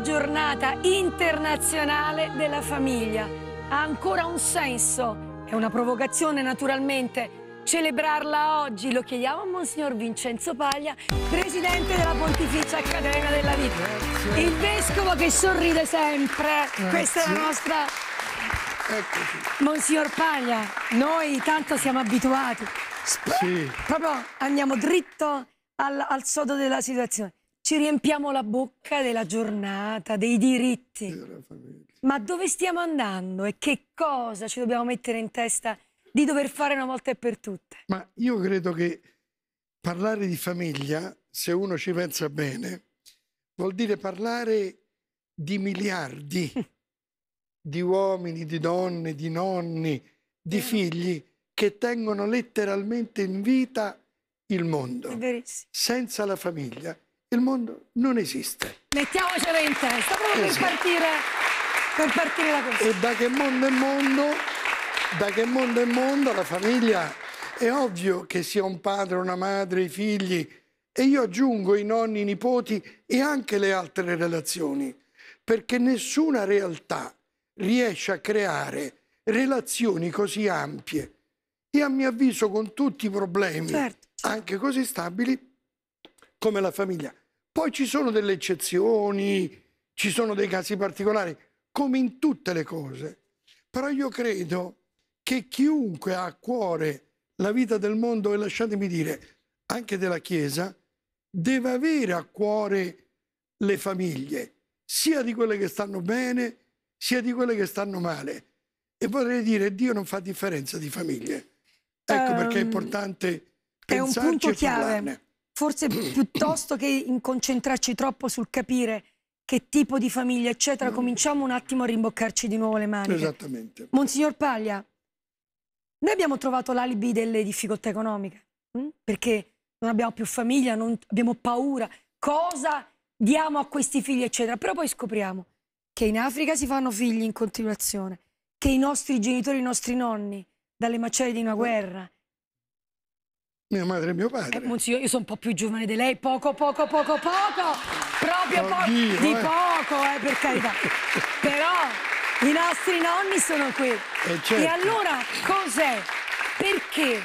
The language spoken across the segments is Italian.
giornata internazionale della famiglia. Ha ancora un senso, è una provocazione naturalmente. Celebrarla oggi lo chiediamo a Monsignor Vincenzo Paglia, presidente della Pontificia Accademia della Vita. Grazie. Il vescovo che sorride sempre. Grazie. Questa è la nostra... Eccoci. Monsignor Paglia, noi tanto siamo abituati. Sì. Proprio andiamo dritto al, al sodo della situazione ci riempiamo la bocca della giornata, dei diritti. Ma dove stiamo andando e che cosa ci dobbiamo mettere in testa di dover fare una volta e per tutte? Ma io credo che parlare di famiglia, se uno ci pensa bene, vuol dire parlare di miliardi di uomini, di donne, di nonni, di figli che tengono letteralmente in vita il mondo. Senza la famiglia il mondo non esiste. Mettiamocelo in testa, proprio esatto. per, partire, per partire da questo. E da che mondo è mondo, da che mondo è mondo, la famiglia è ovvio che sia un padre, una madre, i figli, e io aggiungo i nonni, i nipoti e anche le altre relazioni, perché nessuna realtà riesce a creare relazioni così ampie e a mio avviso con tutti i problemi, certo. anche così stabili, come la famiglia. Poi ci sono delle eccezioni, ci sono dei casi particolari, come in tutte le cose. Però io credo che chiunque ha a cuore la vita del mondo e lasciatemi dire anche della Chiesa, deve avere a cuore le famiglie, sia di quelle che stanno bene, sia di quelle che stanno male. E potrei dire, Dio non fa differenza di famiglie. Ecco um, perché è ehm, importante pensarci è un punto e parlarne forse piuttosto che concentrarci troppo sul capire che tipo di famiglia, eccetera, cominciamo un attimo a rimboccarci di nuovo le mani. Esattamente. Monsignor Paglia, noi abbiamo trovato l'alibi delle difficoltà economiche, mm? perché non abbiamo più famiglia, non, abbiamo paura, cosa diamo a questi figli, eccetera. Però poi scopriamo che in Africa si fanno figli in continuazione, che i nostri genitori, i nostri nonni, dalle macerie di una guerra, mia madre e mio padre. Eh, Monzio, io sono un po' più giovane di lei, poco, poco, poco, poco, proprio po Dio, eh. di eh. poco, eh, per carità. Però i nostri nonni sono qui. Eh, certo. E allora cos'è? Perché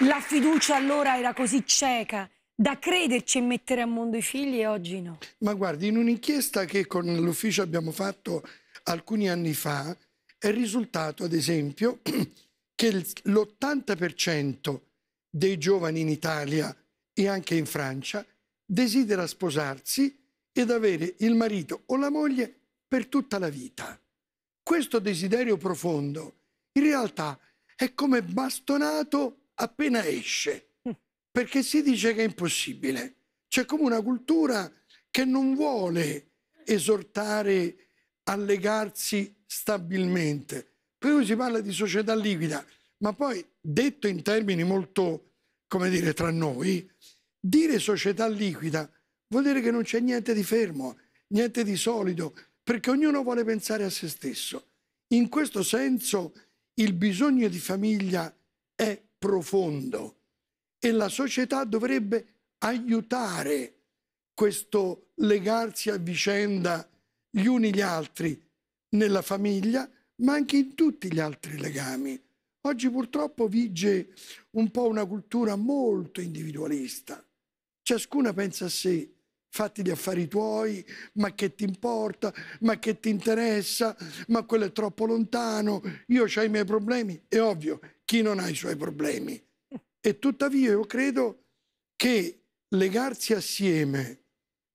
la fiducia allora era così cieca? da crederci e mettere a mondo i figli e oggi no. Ma guardi, in un'inchiesta che con l'ufficio abbiamo fatto alcuni anni fa, è risultato, ad esempio, che l'80% dei giovani in Italia e anche in Francia, desidera sposarsi ed avere il marito o la moglie per tutta la vita. Questo desiderio profondo in realtà è come bastonato appena esce, perché si dice che è impossibile. C'è come una cultura che non vuole esortare a legarsi stabilmente. Poi si parla di società liquida ma poi detto in termini molto, come dire, tra noi, dire società liquida vuol dire che non c'è niente di fermo, niente di solido, perché ognuno vuole pensare a se stesso. In questo senso il bisogno di famiglia è profondo e la società dovrebbe aiutare questo legarsi a vicenda gli uni gli altri nella famiglia, ma anche in tutti gli altri legami. Oggi purtroppo vige un po' una cultura molto individualista. Ciascuna pensa a sé, fatti gli affari tuoi, ma che ti importa, ma che ti interessa, ma quello è troppo lontano, io ho i miei problemi. È ovvio, chi non ha i suoi problemi? E tuttavia io credo che legarsi assieme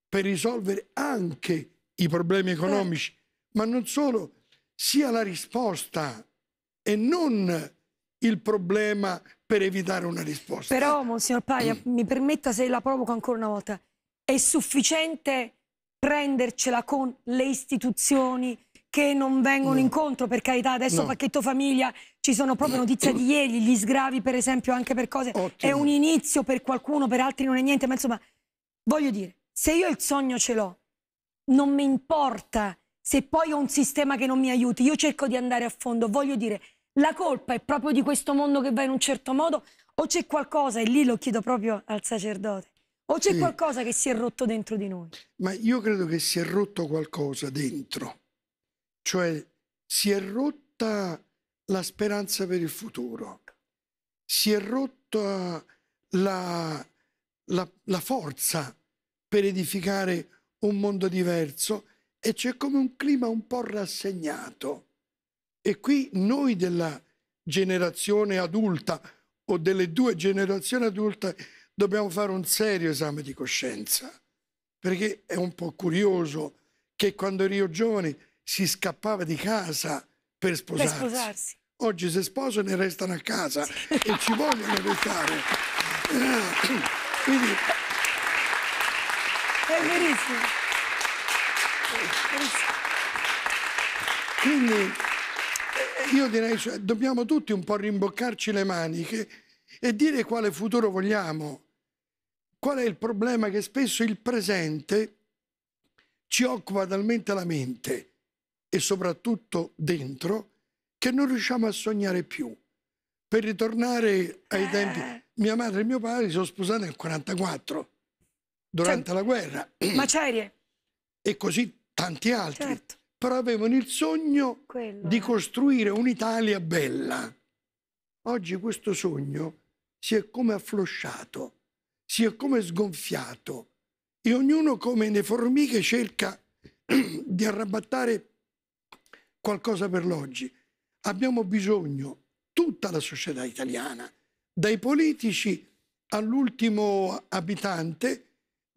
per risolvere anche i problemi economici, certo. ma non solo, sia la risposta e non il problema per evitare una risposta. Però, Monsignor Paia, mm. mi permetta se la provoco ancora una volta, è sufficiente prendercela con le istituzioni che non vengono no. incontro, per carità, adesso no. pacchetto famiglia, ci sono proprio notizie di ieri, gli sgravi per esempio anche per cose, Ottimo. è un inizio per qualcuno, per altri non è niente, ma insomma, voglio dire, se io il sogno ce l'ho, non mi importa se poi ho un sistema che non mi aiuti, io cerco di andare a fondo, voglio dire, la colpa è proprio di questo mondo che va in un certo modo o c'è qualcosa, e lì lo chiedo proprio al sacerdote, o c'è sì. qualcosa che si è rotto dentro di noi? Ma io credo che si è rotto qualcosa dentro, cioè si è rotta la speranza per il futuro, si è rotta la, la, la forza per edificare un mondo diverso e c'è come un clima un po' rassegnato e qui noi della generazione adulta o delle due generazioni adulte dobbiamo fare un serio esame di coscienza, perché è un po' curioso che quando ero giovane si scappava di casa per sposarsi. Per sposarsi. Oggi se sposano e restano a casa sì. e ci vogliono restare. Quindi... È È verissimo. Quindi io direi, cioè, dobbiamo tutti un po' rimboccarci le maniche e dire quale futuro vogliamo. Qual è il problema che spesso il presente ci occupa talmente la mente e soprattutto dentro che non riusciamo a sognare più. Per ritornare ai tempi, eh. mia madre e mio padre si sono sposati nel 1944, durante certo. la guerra. Macerie. E così tanti altri. Certo però avevano il sogno Quello. di eh. costruire un'Italia bella. Oggi questo sogno si è come afflosciato, si è come sgonfiato e ognuno come le formiche cerca di arrabattare qualcosa per l'oggi. Abbiamo bisogno, tutta la società italiana, dai politici all'ultimo abitante,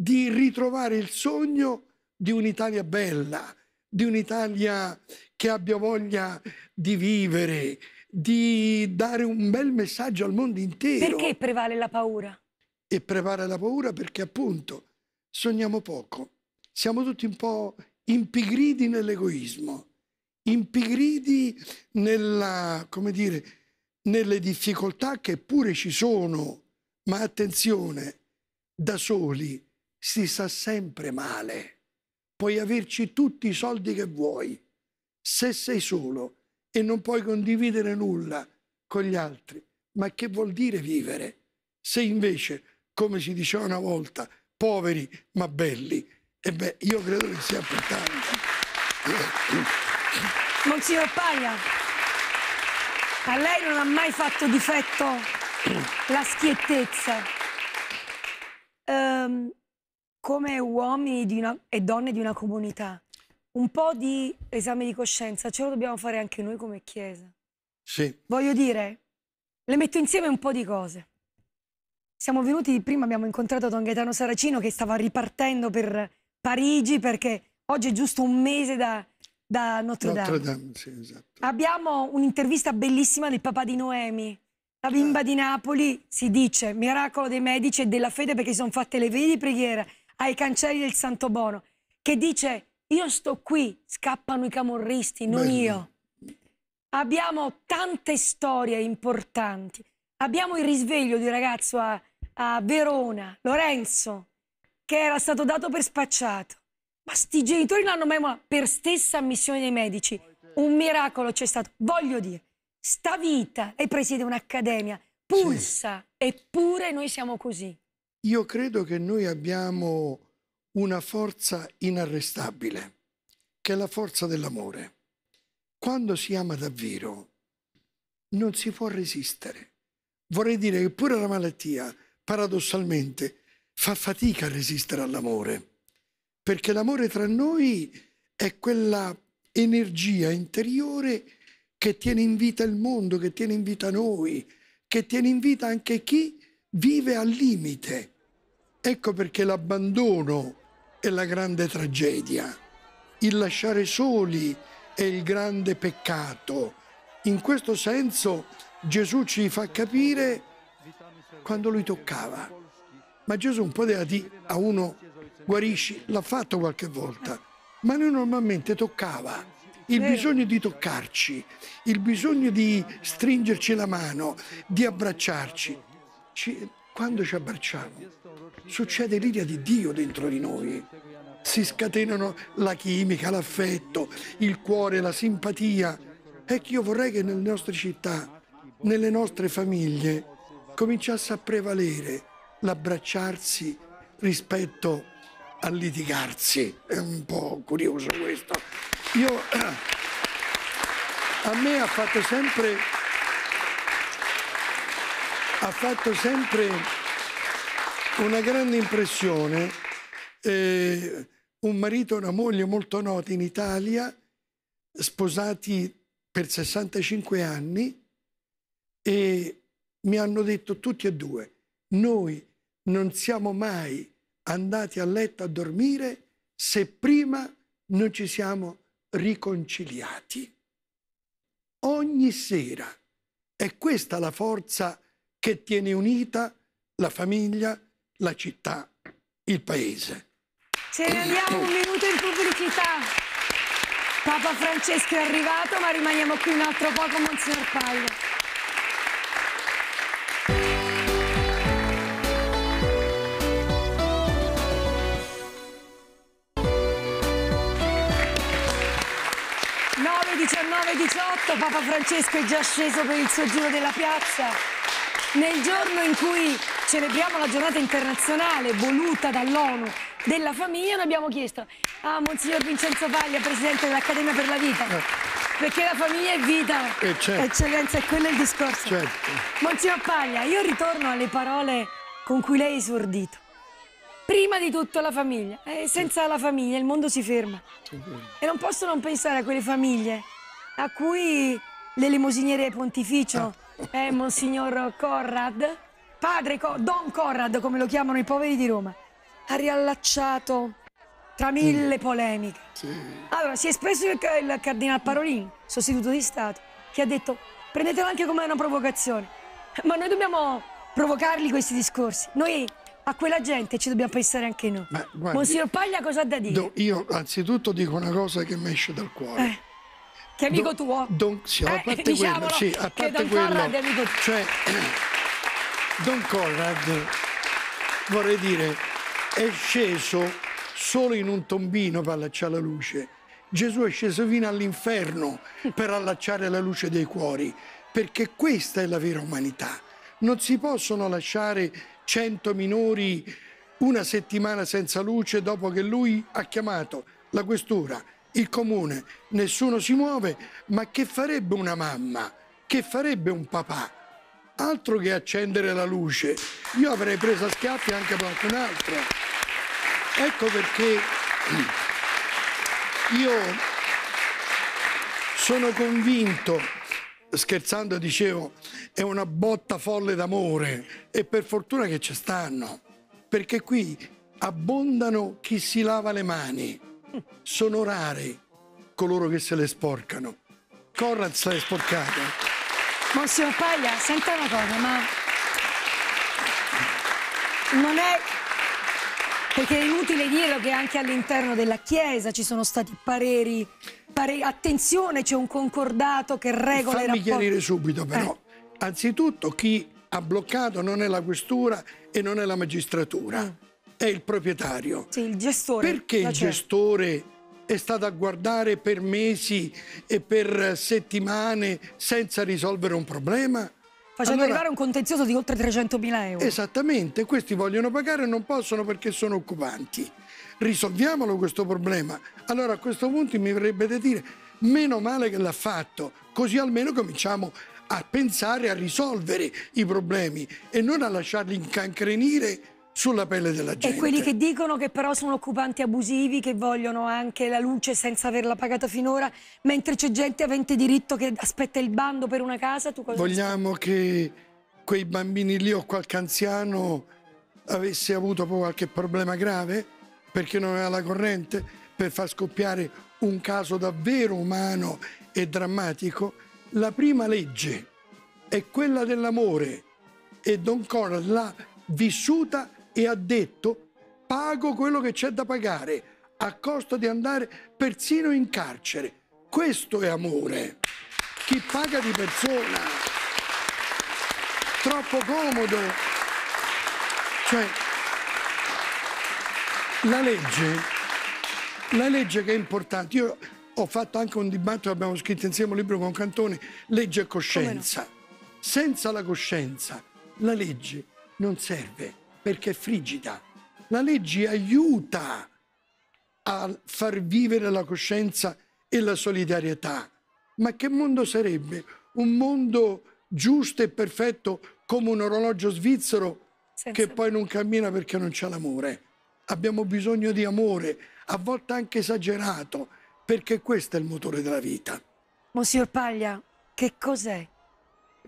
di ritrovare il sogno di un'Italia bella, di un'Italia che abbia voglia di vivere, di dare un bel messaggio al mondo intero. Perché prevale la paura? E prevale la paura perché appunto sogniamo poco, siamo tutti un po' impigriti nell'egoismo, impigriti nella, come dire, nelle difficoltà che pure ci sono, ma attenzione, da soli si sa sempre male puoi averci tutti i soldi che vuoi. Se sei solo e non puoi condividere nulla con gli altri, ma che vuol dire vivere? Se invece, come si diceva una volta, poveri ma belli, e beh, io credo che sia importante. Monsignor Paglia, a lei non ha mai fatto difetto la schiettezza. Um, come uomini una, e donne di una comunità, un po' di esame di coscienza ce lo dobbiamo fare anche noi come Chiesa. Sì. Voglio dire, le metto insieme un po' di cose. Siamo venuti, prima abbiamo incontrato Don Gaetano Saracino che stava ripartendo per Parigi perché oggi è giusto un mese da, da Notre, Dame. Notre Dame sì, esatto. Abbiamo un'intervista bellissima del papà di Noemi, la bimba ah. di Napoli, si dice miracolo dei medici e della fede perché si sono fatte le vele di preghiera ai cancelli del Santo Bono, che dice io sto qui, scappano i camorristi, non Bello. io. Abbiamo tante storie importanti. Abbiamo il risveglio di un ragazzo a, a Verona, Lorenzo, che era stato dato per spacciato. Ma sti genitori non hanno mai memoria per stessa missione dei medici. Un miracolo c'è stato. Voglio dire, sta vita, lei presiede un'accademia, pulsa, sì. eppure noi siamo così. Io credo che noi abbiamo una forza inarrestabile, che è la forza dell'amore. Quando si ama davvero, non si può resistere. Vorrei dire che pure la malattia, paradossalmente, fa fatica a resistere all'amore, perché l'amore tra noi è quella energia interiore che tiene in vita il mondo, che tiene in vita noi, che tiene in vita anche chi vive al limite. Ecco perché l'abbandono è la grande tragedia, il lasciare soli è il grande peccato. In questo senso Gesù ci fa capire quando lui toccava. Ma Gesù un po' poteva dire a uno guarisci, l'ha fatto qualche volta, ma noi normalmente toccava. Il certo. bisogno di toccarci, il bisogno di stringerci la mano, di abbracciarci, ci, quando ci abbracciamo succede l'ira di Dio dentro di noi. Si scatenano la chimica, l'affetto, il cuore, la simpatia. che io vorrei che nelle nostre città, nelle nostre famiglie, cominciasse a prevalere l'abbracciarsi rispetto a litigarsi. È un po' curioso questo. Io, eh, a me ha fatto sempre ha fatto sempre una grande impressione eh, un marito e una moglie molto noti in Italia, sposati per 65 anni, e mi hanno detto tutti e due, noi non siamo mai andati a letto a dormire se prima non ci siamo riconciliati. Ogni sera. È questa la forza che tiene unita la famiglia, la città, il paese. Ce ne andiamo un minuto in pubblicità. Papa Francesco è arrivato, ma rimaniamo qui un altro poco, Monsignor Paolo. Papa Francesco è già sceso per il suo giro della piazza nel giorno in cui celebriamo la giornata internazionale voluta dall'ONU della famiglia, ne abbiamo chiesto a Monsignor Vincenzo Paglia, Presidente dell'Accademia per la Vita, eh. perché la famiglia è vita, eh, certo. eccellenza, è quello il discorso. Certo. Monsignor Paglia, io ritorno alle parole con cui lei è esordito. Prima di tutto la famiglia, eh, senza la famiglia il mondo si ferma. E non posso non pensare a quelle famiglie a cui l'elemosiniere pontificio... Ah eh, Monsignor Corrad, padre Co Don Corrad, come lo chiamano i poveri di Roma, ha riallacciato tra mille mm. polemiche. Sì. Allora, si è espresso il, il cardinale Parolin, sostituto di Stato, che ha detto prendetelo anche come una provocazione. Ma noi dobbiamo provocarli questi discorsi. Noi a quella gente ci dobbiamo pensare anche noi. Ma, guardi, Monsignor Paglia cosa ha da dire? Do, io anzitutto dico una cosa che mi esce dal cuore. Eh. Che è amico don, tuo? Don, sì, a eh, parte quello, sì, a parte quello amico... cioè, Don Conrad, vorrei dire, è sceso solo in un tombino per allacciare la luce. Gesù è sceso fino all'inferno mm. per allacciare la luce dei cuori, perché questa è la vera umanità. Non si possono lasciare cento minori una settimana senza luce dopo che lui ha chiamato la questura, il comune, nessuno si muove, ma che farebbe una mamma? Che farebbe un papà? Altro che accendere la luce. Io avrei preso a schiaffi anche qualcun altro. Ecco perché io sono convinto scherzando dicevo, è una botta folle d'amore e per fortuna che ci stanno, perché qui abbondano chi si lava le mani, sono rare coloro che se le sporcano. Conrad se l'è sporcata. Monsignor Paglia, senta una cosa, ma... Non è perché è inutile dirlo che anche all'interno della Chiesa ci sono stati pareri, pareri attenzione c'è un concordato che regola Fammi i rapporti chiarire subito però eh. anzitutto chi ha bloccato non è la questura e non è la magistratura mm è il proprietario. Sì, il gestore. Perché il gestore è stato a guardare per mesi e per settimane senza risolvere un problema? Facendo allora, arrivare un contenzioso di oltre 300.000 euro. Esattamente, questi vogliono pagare e non possono perché sono occupanti. Risolviamolo questo problema. Allora a questo punto mi verrebbe da dire, meno male che l'ha fatto, così almeno cominciamo a pensare a risolvere i problemi e non a lasciarli incancrenire sulla pelle della gente. E quelli che dicono che però sono occupanti abusivi, che vogliono anche la luce senza averla pagata finora, mentre c'è gente avente diritto che aspetta il bando per una casa, tu cosa Vogliamo che quei bambini lì o qualche anziano avesse avuto qualche problema grave perché non aveva la corrente per far scoppiare un caso davvero umano e drammatico, la prima legge è quella dell'amore e Don Conrad l'ha vissuta e ha detto pago quello che c'è da pagare a costo di andare persino in carcere. Questo è amore. Chi paga di persona. Troppo comodo. Cioè, la legge, la legge che è importante. Io ho fatto anche un dibattito, abbiamo scritto insieme un libro con Cantone, legge e coscienza. No? Senza la coscienza la legge non serve perché è frigida. La legge aiuta a far vivere la coscienza e la solidarietà. Ma che mondo sarebbe? Un mondo giusto e perfetto come un orologio svizzero Senza. che poi non cammina perché non c'è l'amore. Abbiamo bisogno di amore, a volte anche esagerato, perché questo è il motore della vita. Monsignor Paglia, che cos'è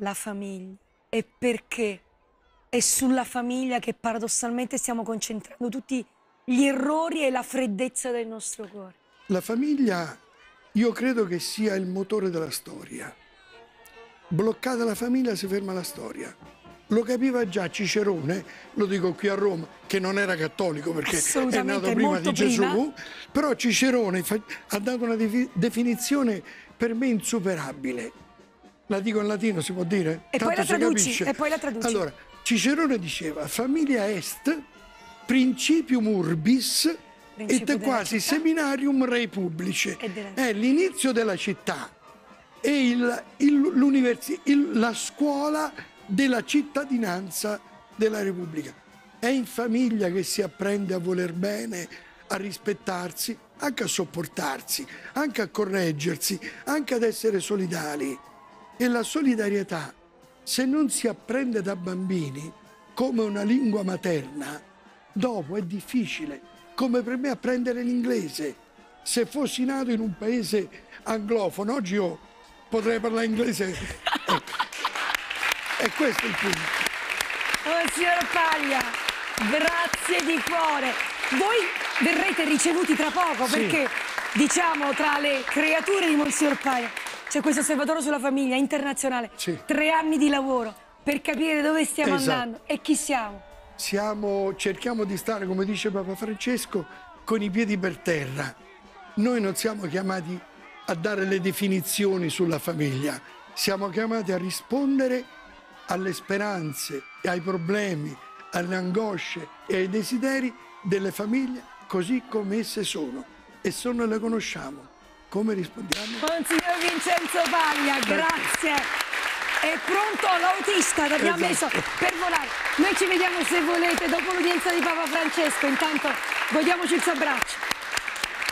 la famiglia e perché è sulla famiglia che paradossalmente stiamo concentrando tutti gli errori e la freddezza del nostro cuore. La famiglia, io credo che sia il motore della storia. Bloccata la famiglia si ferma la storia. Lo capiva già Cicerone, lo dico qui a Roma, che non era cattolico perché è nato prima di Gesù, prima. però Cicerone ha dato una definizione per me insuperabile. La dico in latino, si può dire? E, Tanto poi la, traduci, e poi la traduci. Allora, Cicerone diceva famiglia est principium urbis Principio et quasi seminarium rei pubblici. Eh, È l'inizio della città e il, il, il, la scuola della cittadinanza della Repubblica. È in famiglia che si apprende a voler bene, a rispettarsi, anche a sopportarsi, anche a correggersi, anche ad essere solidali. E la solidarietà se non si apprende da bambini come una lingua materna, dopo è difficile, come per me apprendere l'inglese. Se fossi nato in un paese anglofono, oggi io potrei parlare inglese. Ecco. e questo è il punto. Oh, signor Paglia, grazie di cuore. Voi verrete ricevuti tra poco sì. perché, diciamo, tra le creature di Monsignor Paglia c'è questo osservatorio sulla famiglia internazionale. Sì. Tre anni di lavoro per capire dove stiamo esatto. andando e chi siamo. Siamo, cerchiamo di stare, come dice Papa Francesco, con i piedi per terra. Noi non siamo chiamati a dare le definizioni sulla famiglia, siamo chiamati a rispondere alle speranze, ai problemi, alle angosce e ai desideri delle famiglie così come esse sono e se non le conosciamo come rispondiamo? Consigliere Vincenzo Paglia, certo. grazie. È pronto l'autista, l'abbiamo esatto. messo per volare. Noi ci vediamo se volete dopo l'udienza di Papa Francesco, intanto godiamoci il suo abbraccio.